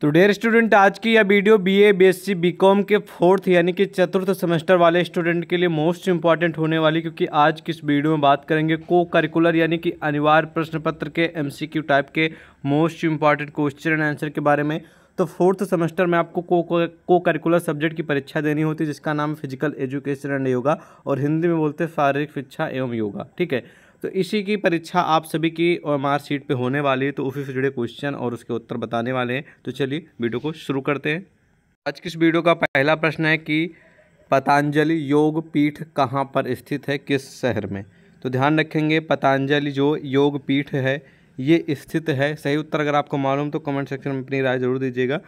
तो dear student आज की यह वीडियो बीए, बीएससी, बीकॉम के फोर्थ यानी कि चतुर्थ सेमेस्टर वाले स्टूडेंट के लिए मोस्ट इंपॉर्टेंट होने वाली क्योंकि आज किस वीडियो में बात करेंगे को करिकुलर यानी कि अनिवार्य प्रश्न पत्र के एमसीक्यू टाइप के most important question and answer के बारे में तो फोर्थ सेमेस्टर में आपको को को करिकुलर सब्जेक्ट की परीक्षा देनी होती है जिसका नाम फिजिकल एजुकेशन एंड योगा और हिंदी में बोलते हैं शारीरिक शिक्षा एवं योगा ठीक है तो इसी की परीक्षा आप सभी की मार्कशीट पे होने वाली है तो उसी से जुड़े क्वेश्चन और उसके उत्तर बताने वाले हैं तो चलिए वीडियो को शुरू करते हैं आज किस वीडियो का पहला प्रश्न है कि पतंजलि योग पीठ कहाँ पर स्थित है किस शहर में तो ध्यान रखेंगे पतंजलि जो योग पीठ है ये स्थित है सही उत्तर अगर आपको मालूम तो कमेंट सेक्शन में अपनी राय जरूर दीजिएगा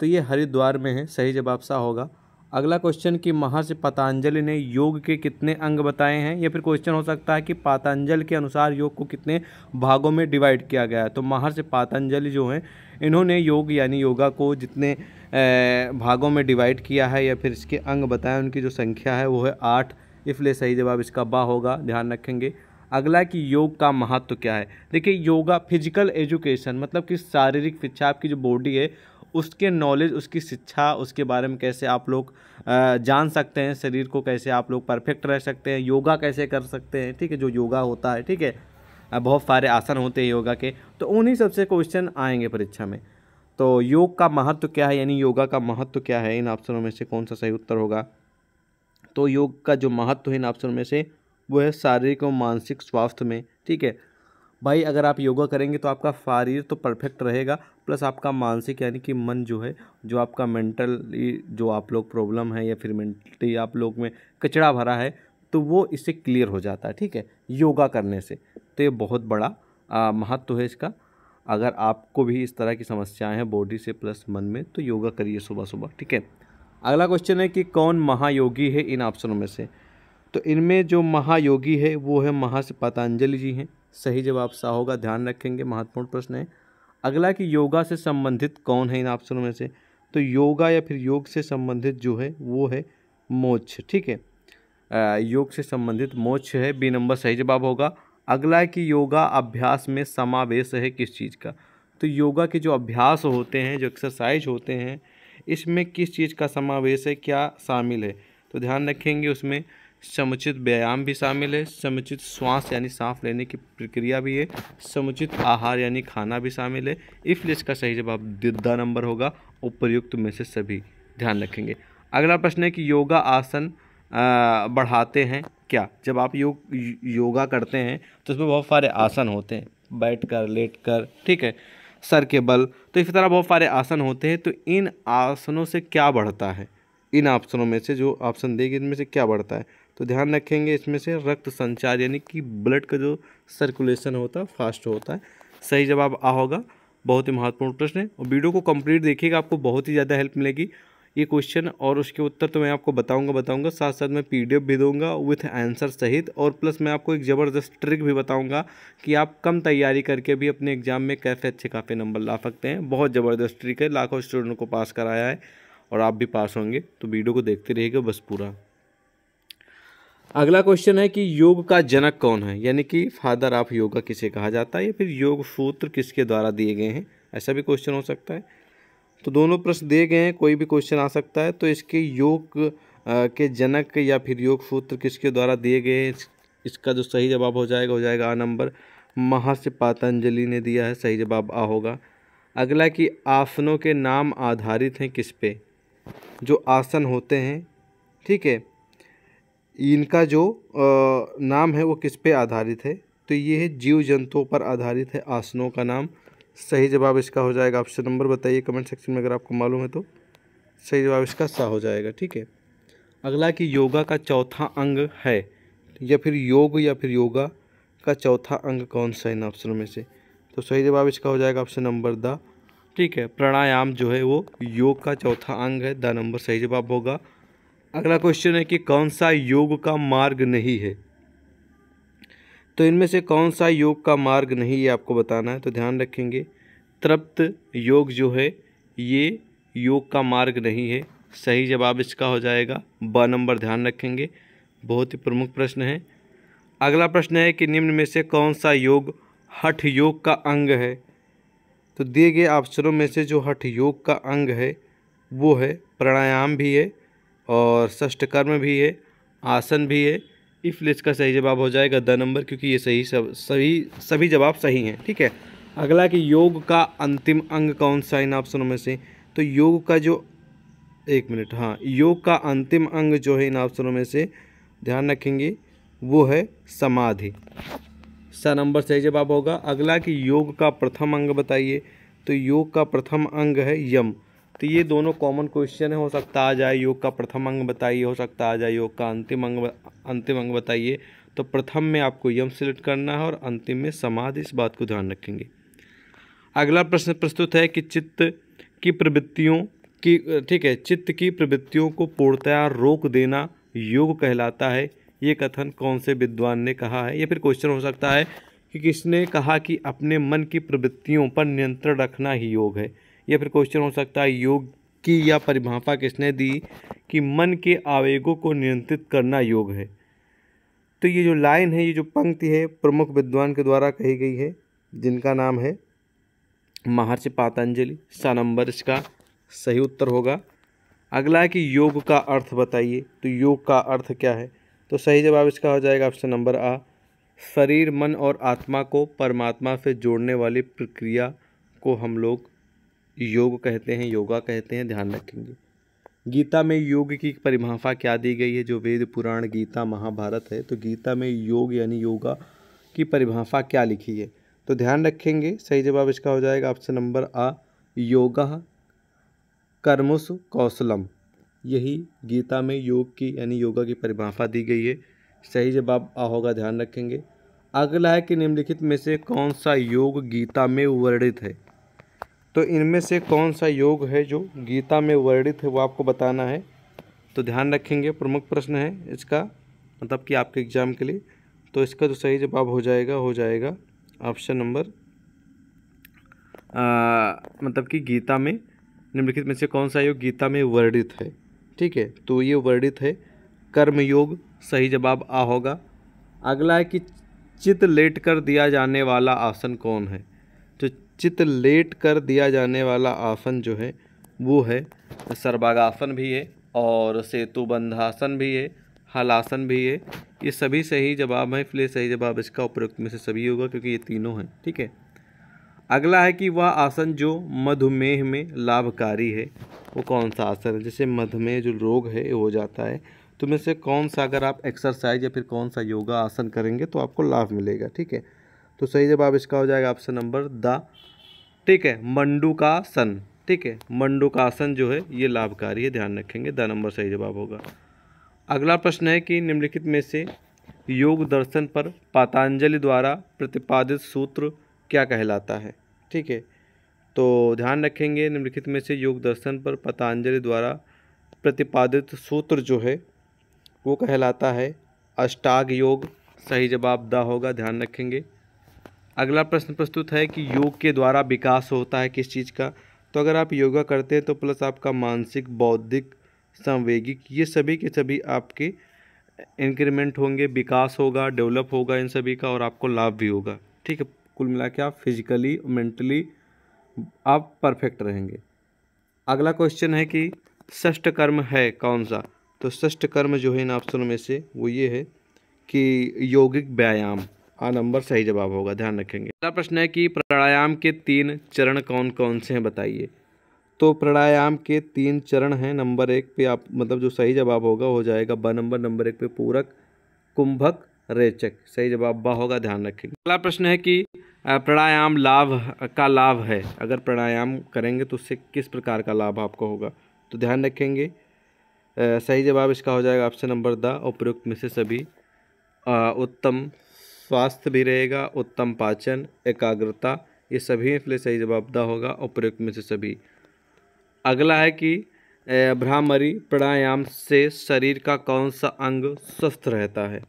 तो ये हरिद्वार में है सही जवाब सा होगा अगला क्वेश्चन कि महर्षि पतंजलि ने योग के कितने अंग बताए हैं या फिर क्वेश्चन हो सकता है कि पतंजल के अनुसार योग को कितने भागों में डिवाइड किया गया है तो महर्षि पतंजलि जो हैं इन्होंने योग यानी योगा को जितने भागों में डिवाइड किया है या फिर इसके अंग बताए उनकी जो संख्या है वो है आठ इसलिए सही जवाब इसका बा होगा ध्यान रखेंगे अगला कि योग का महत्व क्या है देखिए योगा फिजिकल एजुकेशन मतलब कि शारीरिक शिक्षा आपकी जो बॉडी है उसके नॉलेज उसकी शिक्षा उसके बारे में कैसे आप लोग जान सकते हैं शरीर को कैसे आप लोग परफेक्ट रह सकते हैं योगा कैसे कर सकते हैं ठीक है जो योगा होता है ठीक है बहुत सारे आसन होते हैं योगा के तो उन्हीं सबसे क्वेश्चन आएंगे परीक्षा में तो योग का महत्व क्या है यानी योगा का महत्व क्या है इन ऑप्शनों में से कौन सा सही उत्तर होगा तो योग का जो महत्व है इन ऑप्शनों में से वो है शारीरिक और मानसिक स्वास्थ्य में ठीक है भाई अगर आप योगा करेंगे तो आपका शरीर तो परफेक्ट रहेगा प्लस आपका मानसिक यानी कि मन जो है जो आपका मेंटली जो आप लोग प्रॉब्लम है या फिर मेंटली आप लोग में कचड़ा भरा है तो वो इससे क्लियर हो जाता है ठीक है योगा करने से तो ये बहुत बड़ा महत्व है इसका अगर आपको भी इस तरह की समस्याएं हैं बॉडी से प्लस मन में तो योगा करिए सुबह सुबह ठीक है अगला क्वेश्चन है कि कौन महायोगी है इन ऑप्शनों में से तो इनमें जो महायोगी है वो है महा पतंजलि जी हैं सही जवाब सा होगा ध्यान रखेंगे महत्वपूर्ण प्रश्न है अगला कि योगा से संबंधित कौन है इन ऑप्शनों में से तो योगा या फिर योग से संबंधित जो है वो है मोक्ष ठीक है योग से संबंधित मोक्ष है बी नंबर सही जवाब होगा अगला कि योगा अभ्यास में समावेश है किस चीज़ का तो योगा के जो अभ्यास होते हैं जो एक्सरसाइज होते हैं इसमें किस चीज़ का समावेश है क्या शामिल है तो ध्यान रखेंगे उसमें समुचित व्यायाम भी शामिल है समुचित श्वास यानी सांस लेने की प्रक्रिया भी है समुचित आहार यानी खाना भी शामिल है इसलिए इसका सही जवाब दिदा नंबर होगा उपयुक्त में से सभी ध्यान रखेंगे अगला प्रश्न है कि योगा आसन बढ़ाते हैं क्या जब आप योग योगा करते हैं तो उसमें बहुत सारे आसन होते हैं बैठ कर लेट कर ठीक है सर के बल तो इस तरह बहुत सारे आसन होते हैं तो इन आसनों से क्या बढ़ता है इन ऑप्शनों में से जो ऑप्शन देगी इनमें से क्या बढ़ता है तो ध्यान रखेंगे इसमें से रक्त संचार यानी कि ब्लड का जो सर्कुलेशन होता है फास्ट होता है सही जवाब आ होगा बहुत ही महत्वपूर्ण प्रश्न है और वीडियो को कंप्लीट देखिएगा आपको बहुत ही ज़्यादा हेल्प मिलेगी ये क्वेश्चन और उसके उत्तर तो मैं आपको बताऊंगा बताऊंगा साथ साथ मैं पीडीएफ भी दूंगा विथ आंसर सहित और प्लस मैं आपको एक ज़बरदस्त ट्रिक भी बताऊंगा कि आप कम तैयारी करके भी अपने एग्जाम में कैसे अच्छे काफ़ी नंबर ला सकते हैं बहुत ज़बरदस्त ट्रिक है लाखों स्टूडेंट को पास कराया है और आप भी पास होंगे तो वीडियो को देखते रहिएगा बस पूरा अगला क्वेश्चन है कि योग का जनक कौन है यानी कि फादर ऑफ योगा किसे कहा जाता है या फिर योग सूत्र किसके द्वारा दिए गए हैं ऐसा भी क्वेश्चन हो सकता है तो दोनों प्रश्न दिए गए हैं कोई भी क्वेश्चन आ सकता है तो इसके योग के जनक या फिर योग सूत्र किसके द्वारा दिए गए हैं इसका जो सही जवाब हो जाएगा हो जाएगा आ नंबर महर्ष पातंजलि ने दिया है सही जवाब आ होगा अगला कि आसनों के नाम आधारित हैं किस पे जो आसन होते हैं ठीक है इनका जो नाम है वो किस पे आधारित है तो ये है जीव जंतुओं पर आधारित है आसनों का नाम सही जवाब इसका हो जाएगा ऑप्शन नंबर बताइए कमेंट सेक्शन में अगर आपको मालूम है तो सही जवाब इसका सा हो जाएगा ठीक है अगला कि योगा का चौथा अंग है या फिर योग या फिर योगा का चौथा अंग कौन सा है इन ऑप्शनों में से तो सही जवाब इसका हो जाएगा ऑप्शन नंबर द ठीक है प्राणायाम जो है वो योग का चौथा अंग है द नंबर सही जवाब होगा अगला क्वेश्चन है कि कौन सा योग का मार्ग नहीं है तो इनमें से कौन सा योग का मार्ग नहीं ये आपको बताना है तो ध्यान रखेंगे तृप्त योग जो है ये योग का मार्ग नहीं है सही जवाब इसका हो जाएगा ब नंबर ध्यान रखेंगे बहुत ही प्रमुख प्रश्न है अगला प्रश्न है कि निम्न में से कौन सा योग हठ योग का अंग है तो दिए गए ऑप्शनों में से जो हठ योग का अंग है वो है प्राणायाम भी है और कर्म भी है आसन भी है इफ लिस्ट का सही जवाब हो जाएगा द नंबर क्योंकि ये सही सब सभी सभी जवाब सही हैं ठीक है अगला कि योग का अंतिम अंग कौन सा इन ऑप्शनों में से तो योग का जो एक मिनट हाँ योग का अंतिम अंग जो है इन ऑप्शनों में से ध्यान रखेंगे वो है समाधि स नंबर सही जवाब होगा अगला कि योग का प्रथम अंग बताइए तो योग का प्रथम अंग है यम तो ये दोनों कॉमन क्वेश्चन है हो सकता आ जाए योग का प्रथम अंग बताइए हो सकता आ जाए योग का अंतिम अंग अंतिम अंग बताइए तो प्रथम में आपको यम सिलेक्ट करना है और अंतिम में समाधि इस बात को ध्यान रखेंगे अगला प्रश्न प्रस्तुत है कि चित्त की प्रवृत्तियों की ठीक है चित्त की प्रवृत्तियों को पूर्णतया रोक देना योग कहलाता है ये कथन कौन से विद्वान ने कहा है या फिर क्वेश्चन हो सकता है कि किसने कहा कि अपने मन की प्रवृत्तियों पर नियंत्रण रखना ही योग है या फिर क्वेश्चन हो सकता है योग की या परिभाषा किसने दी कि मन के आवेगों को नियंत्रित करना योग है तो ये जो लाइन है ये जो पंक्ति है प्रमुख विद्वान के द्वारा कही गई है जिनका नाम है महर्षि पातंजलि सा नंबर इसका सही उत्तर होगा अगला है कि योग का अर्थ बताइए तो योग का अर्थ क्या है तो सही जवाब इसका हो जाएगा ऑप्शन नंबर आ शरीर मन और आत्मा को परमात्मा से जोड़ने वाली प्रक्रिया को हम लोग योग कहते हैं योगा कहते हैं ध्यान रखेंगे गीता में योग की परिभाषा क्या दी गई है जो वेद पुराण गीता महाभारत है तो गीता में योग यानी योगा की परिभाषा क्या लिखी है तो ध्यान रखेंगे सही जवाब इसका हो जाएगा ऑप्शन नंबर आ योगा कर्मुस कौशलम यही गीता में योग की यानी योगा की परिभाषा दी गई है सही जवाब आ होगा ध्यान रखेंगे अगला है कि निम्नलिखित में से कौन सा योग गीता में वर्णित है तो इनमें से कौन सा योग है जो गीता में वर्णित है वो आपको बताना है तो ध्यान रखेंगे प्रमुख प्रश्न है इसका मतलब कि आपके एग्ज़ाम के लिए तो इसका जो सही जवाब हो जाएगा हो जाएगा ऑप्शन नंबर मतलब कि गीता में निम्नलिखित में से कौन सा योग गीता में वर्णित है ठीक है तो ये वर्णित है कर्म योग सही जवाब आ होगा अगला है कि चित लेट कर दिया जाने वाला आसन कौन है चित लेट कर दिया जाने वाला आसन जो है वो है सर्वागासन भी है और सेतुबंधासन भी है हलासन भी है ये सभी सही जवाब हैं इसलिए सही जवाब इसका उपयुक्त में से सभी होगा क्योंकि ये तीनों हैं ठीक है अगला है कि वह आसन जो मधुमेह में लाभकारी है वो कौन सा आसन है जैसे मधुमेह जो रोग है हो जाता है तो में से कौन सा अगर आप एक्सरसाइज या फिर कौन सा योगा आसन करेंगे तो आपको लाभ मिलेगा ठीक है तो सही जवाब इसका हो जाएगा ऑप्शन नंबर द ठीक है मंडुकासन ठीक है मंडुकासन जो है ये लाभकारी है ध्यान रखेंगे द नंबर सही जवाब होगा अगला प्रश्न है कि निम्नलिखित में से योग दर्शन पर पातंजलि द्वारा प्रतिपादित सूत्र क्या कहलाता है ठीक है तो ध्यान रखेंगे निम्नलिखित में से योग दर्शन पर पतंजलि द्वारा प्रतिपादित सूत्र जो है वो कहलाता है अष्टाग योग सही जवाब द होगा ध्यान रखेंगे अगला प्रश्न प्रस्तुत है कि योग के द्वारा विकास होता है किस चीज़ का तो अगर आप योगा करते हैं तो प्लस आपका मानसिक बौद्धिक संवेगिक ये सभी के सभी आपके इंक्रीमेंट होंगे विकास होगा डेवलप होगा इन सभी का और आपको लाभ भी होगा ठीक है कुल मिला के आप फिजिकली मेंटली आप परफेक्ट रहेंगे अगला क्वेश्चन है कि ष्ट कर्म है कौन सा तो ष्ट कर्म जो है इन ऑप्शनों में से वो ये है कि यौगिक व्यायाम आ नंबर सही जवाब होगा ध्यान रखेंगे अगला प्रश्न है कि प्राणायाम के तीन चरण कौन कौन से हैं बताइए तो प्राणायाम के तीन चरण हैं नंबर एक पे आप मतलब जो सही जवाब होगा हो जाएगा ब नंबर नंबर एक पे पूरक कुंभक रेचक सही जवाब ब होगा ध्यान रखेंगे अगला प्रश्न है कि प्राणायाम लाभ का लाभ है अगर प्राणायाम करेंगे तो उससे किस प्रकार का लाभ आपको होगा तो ध्यान रखेंगे सही जवाब इसका हो जाएगा ऑप्शन नंबर द उपयुक्त में से सभी उत्तम स्वास्थ्य भी रहेगा उत्तम पाचन एकाग्रता ये सभी इसलिए सही जवाबदा होगा उपयुक्त में से सभी अगला है कि भ्रामरी प्राणायाम से शरीर का कौन सा अंग स्वस्थ रहता है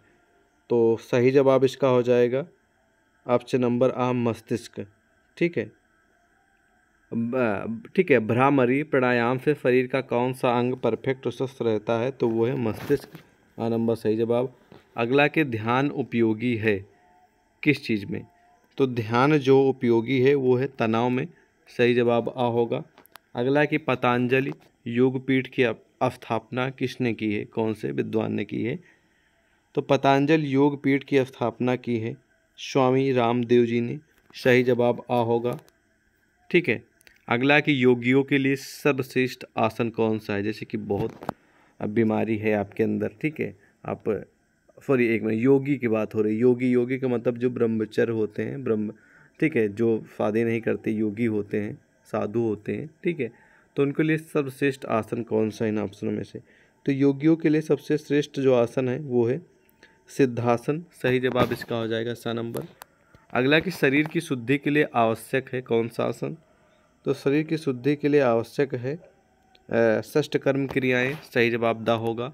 तो सही जवाब इसका हो जाएगा ऑप्शन नंबर आ मस्तिष्क ठीक है ठीक है भ्रामरी प्राणायाम से शरीर का कौन सा अंग परफेक्ट स्वस्थ रहता है तो वो है मस्तिष्क आ नंबर सही जवाब अगला के ध्यान उपयोगी है किस चीज़ में तो ध्यान जो उपयोगी है वो है तनाव में सही जवाब आ होगा अगला कि पतंजलि योगपीठ की स्थापना किसने की है कौन से विद्वान ने की है तो पतंजल योगपीठ की स्थापना की है स्वामी रामदेव जी ने सही जवाब आ होगा ठीक है अगला कि योगियों के लिए सर्वश्रेष्ठ आसन कौन सा है जैसे कि बहुत बीमारी है आपके अंदर ठीक है आप सॉरी एक मिनट योगी की बात हो रही योगी योगी का मतलब जो ब्रह्मचर होते हैं ब्रह्म ठीक है जो शादी नहीं करते योगी होते हैं साधु होते हैं ठीक है तो उनके लिए सर्वश्रेष्ठ आसन कौन सा इन आसनों में से तो योगियों के लिए सबसे श्रेष्ठ जो आसन है वो है सिद्धासन सही जवाब इसका हो जाएगा सा नंबर अगला कि शरीर की शुद्धि के लिए आवश्यक है कौन सा आसन तो शरीर की शुद्धि के लिए आवश्यक है षष्ठ कर्म क्रियाएं सही जवाब दा होगा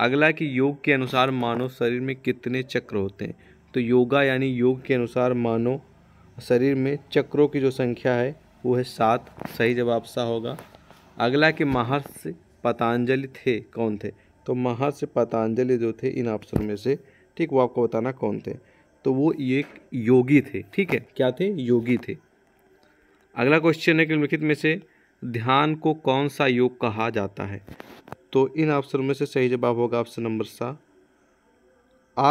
अगला कि योग के अनुसार मानव शरीर में कितने चक्र होते हैं तो योगा यानी योग के अनुसार मानव शरीर में चक्रों की जो संख्या है वो है सात सही जवाब सा होगा अगला कि महर्षि पतंजलि थे कौन थे तो महर्षि पतंजलि जो थे इन ऑप्शन में से ठीक वो आपको बताना कौन थे तो वो ये योगी थे ठीक है क्या थे योगी थे अगला क्वेश्चन है कि निम्नलिखित में से ध्यान को कौन सा योग कहा जाता है तो इन ऑप्शनों में से सही जवाब होगा ऑप्शन नंबर सा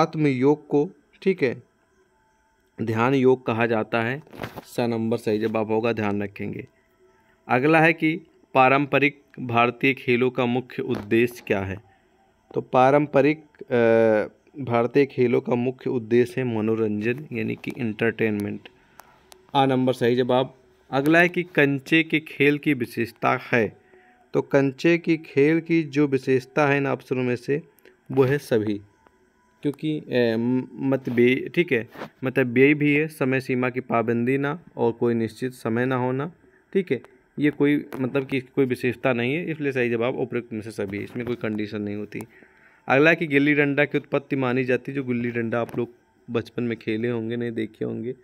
आत्मयोग को ठीक है ध्यान योग कहा जाता है सा नंबर सही जवाब होगा ध्यान रखेंगे अगला है कि पारंपरिक भारतीय खेलों का मुख्य उद्देश्य क्या है तो पारंपरिक भारतीय खेलों का मुख्य उद्देश्य है मनोरंजन यानी कि इंटरटेनमेंट आ नंबर सही जवाब अगला है कि कंचे के खेल की विशेषता है तो कंचे की खेल की जो विशेषता है इन ऑप्शनों में से वो है सभी क्योंकि मतव्यय ठीक है मतलब भी है समय सीमा की पाबंदी ना और कोई निश्चित समय ना होना ठीक है ये कोई मतलब कि कोई विशेषता नहीं है इसलिए सही जवाब उपयुक्त में से सभी है इसमें कोई कंडीशन नहीं होती अगला कि गिल्ली डंडा की उत्पत्ति मानी जाती है जो गिल्ली डंडा आप लोग बचपन में खेले होंगे नहीं देखे होंगे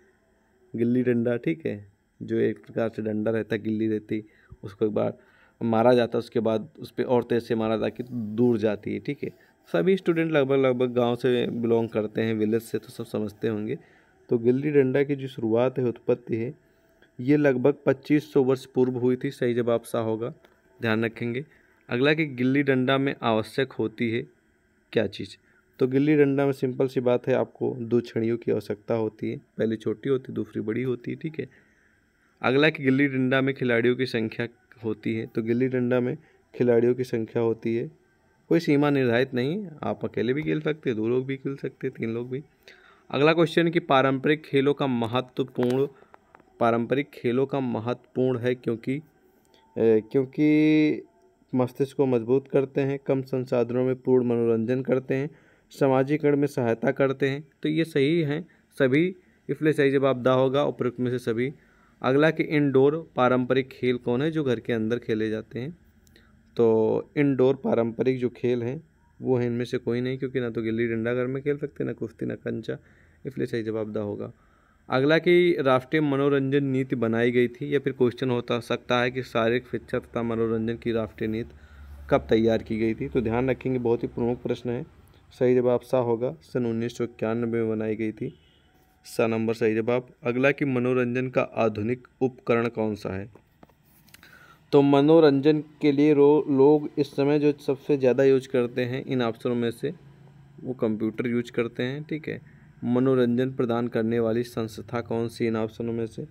गिल्ली डंडा ठीक है जो एक प्रकार से डंडा रहता है गिल्ली रहती उसको एक बार मारा जाता उसके बाद उस पर और तेज़ से मारा ताकि दूर जाती है ठीक है सभी स्टूडेंट लगभग लगभग गांव से बिलोंग करते हैं विलेज से तो सब समझते होंगे तो गिल्ली डंडा की जो शुरुआत है उत्पत्ति है ये लगभग 2500 वर्ष पूर्व हुई थी सही जवाब सा होगा ध्यान रखेंगे अगला कि गिल्ली डंडा में आवश्यक होती है क्या चीज़ तो गिल्ली डंडा में सिंपल सी बात है आपको दो छड़ियों की आवश्यकता होती है पहली छोटी होती दूसरी बड़ी होती है ठीक है अगला कि गिल्ली डंडा में खिलाड़ियों की संख्या होती है तो गिल्ली डंडा में खिलाड़ियों की संख्या होती है कोई सीमा निर्धारित नहीं आप अकेले भी खेल सकते दो लोग भी खेल सकते तीन लोग भी अगला क्वेश्चन कि पारंपरिक खेलों का महत्वपूर्ण पारंपरिक खेलों का महत्वपूर्ण है क्योंकि ए, क्योंकि मस्तिष्क को मजबूत करते हैं कम संसाधनों में पूर्ण मनोरंजन करते हैं सामाजिकरण में सहायता करते हैं तो ये सही हैं सभी इसलिए सही जवाब दा होगा उपरोक्त में से सभी अगला कि इनडोर पारंपरिक खेल कौन है जो घर के अंदर खेले जाते हैं तो इनडोर पारंपरिक जो खेल हैं वो है इनमें से कोई नहीं क्योंकि ना तो गिल्ली डंडा घर में खेल सकते ना कुश्ती ना कंचा इसलिए सही जवाब दा होगा अगला कि राष्ट्रीय मनोरंजन नीति बनाई गई थी या फिर क्वेश्चन होता सकता है कि शारीरिक शिक्षा तथा मनोरंजन की राष्ट्रीय नीति कब तैयार की गई थी तो ध्यान रखेंगे बहुत ही प्रमुख प्रश्न है सही जवाब सा होगा सन उन्नीस में बनाई गई थी सा नंबर सही जवाब अगला कि मनोरंजन का आधुनिक उपकरण कौन सा है तो मनोरंजन के लिए रो लोग इस समय जो सबसे ज़्यादा यूज करते हैं इन ऑप्शनों में से वो कंप्यूटर यूज करते हैं ठीक है मनोरंजन प्रदान करने वाली संस्था कौन सी इन ऑप्शनों में से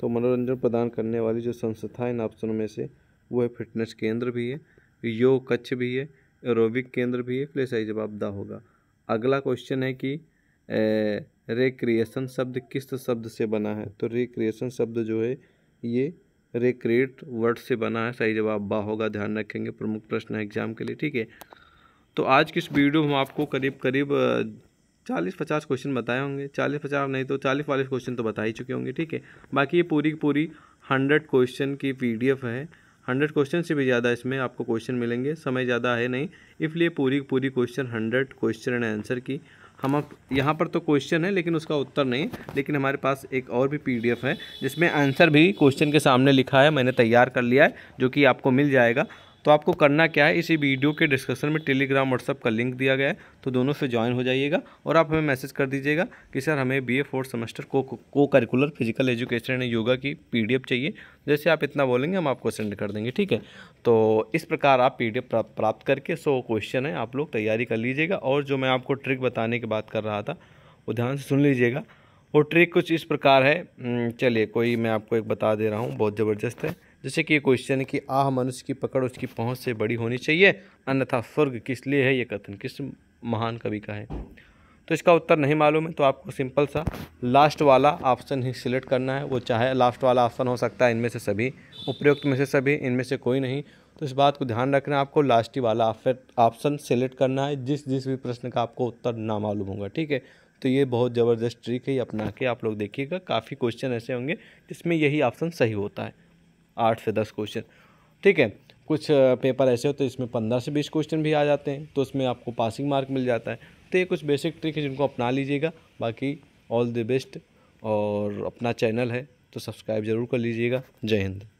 तो मनोरंजन प्रदान करने वाली जो संस्था इन ऑप्शनों में से वो है फिटनेस केंद्र भी है योग कच्छ भी है एरोबिक केंद्र भी है इसलिए सही जवाब दा होगा अगला क्वेश्चन है कि ए, रिक्रिएशन शब्द किस शब्द से बना है तो रिक्रिएशन शब्द जो है ये रिक्रिएट वर्ड से बना है सही जवाब बा होगा ध्यान रखेंगे प्रमुख प्रश्न है एग्जाम के लिए ठीक है तो आज किस वीडियो में आपको करीब करीब चालीस पचास क्वेश्चन बताए होंगे चालीस पचास नहीं तो चालीस वालीस क्वेश्चन तो बता ही चुके होंगे ठीक है बाकी ये पूरी की पूरी हंड्रेड क्वेश्चन की पी है हंड्रेड क्वेश्चन से भी ज़्यादा इसमें आपको क्वेश्चन मिलेंगे समय ज़्यादा है नहीं इसलिए पूरी पूरी question hundred question and answer की हम यहाँ पर तो क्वेश्चन है लेकिन उसका उत्तर नहीं लेकिन हमारे पास एक और भी पीडीएफ है जिसमें आंसर भी क्वेश्चन के सामने लिखा है मैंने तैयार कर लिया है जो कि आपको मिल जाएगा तो आपको करना क्या है इसी वीडियो के डिस्क्रिप्शन में टेलीग्राम व्हाट्सअप का लिंक दिया गया है तो दोनों से ज्वाइन हो जाइएगा और आप हमें मैसेज कर दीजिएगा कि सर हमें बी ए फोर्थ सेमेस्टर को co-curricular physical education and yoga की पी चाहिए जैसे आप इतना बोलेंगे हम आपको सेंड कर देंगे ठीक है तो इस प्रकार आप पी प्राप्त करके सो क्वेश्चन है आप लोग तैयारी कर लीजिएगा और जो मैं आपको ट्रिक बताने की बात कर रहा था वो ध्यान से सुन लीजिएगा वो ट्रिक कुछ इस प्रकार है चलिए कोई मैं आपको एक बता दे रहा हूँ बहुत ज़बरदस्त है जैसे कि ये क्वेश्चन है कि आह मनुष्य की पकड़ उसकी पहुँच से बड़ी होनी चाहिए अन्यथा स्वर्ग किस लिए है ये कथन किस महान कवि का है तो इसका उत्तर नहीं मालूम है तो आपको सिंपल सा लास्ट वाला ऑप्शन ही सिलेक्ट करना है वो चाहे लास्ट वाला ऑप्शन हो सकता है इनमें से सभी उपयुक्त में से सभी इनमें से कोई नहीं तो इस बात को ध्यान रखना आपको लास्ट ही वाला ऑप्शन सेलेक्ट करना है जिस जिस भी प्रश्न का आपको उत्तर ना मालूम होगा ठीक है तो ये बहुत ज़बरदस्त ट्रिक है ये अपना के आप लोग देखिएगा काफ़ी क्वेश्चन ऐसे होंगे जिसमें यही ऑप्शन सही होता है आठ से दस क्वेश्चन ठीक है कुछ पेपर ऐसे होते हैं इसमें पंद्रह से बीस क्वेश्चन भी आ जाते हैं तो उसमें आपको पासिंग मार्क मिल जाता है तो ये कुछ बेसिक ट्रिक है जिनको अपना लीजिएगा बाकी ऑल द बेस्ट और अपना चैनल है तो सब्सक्राइब ज़रूर कर लीजिएगा जय हिंद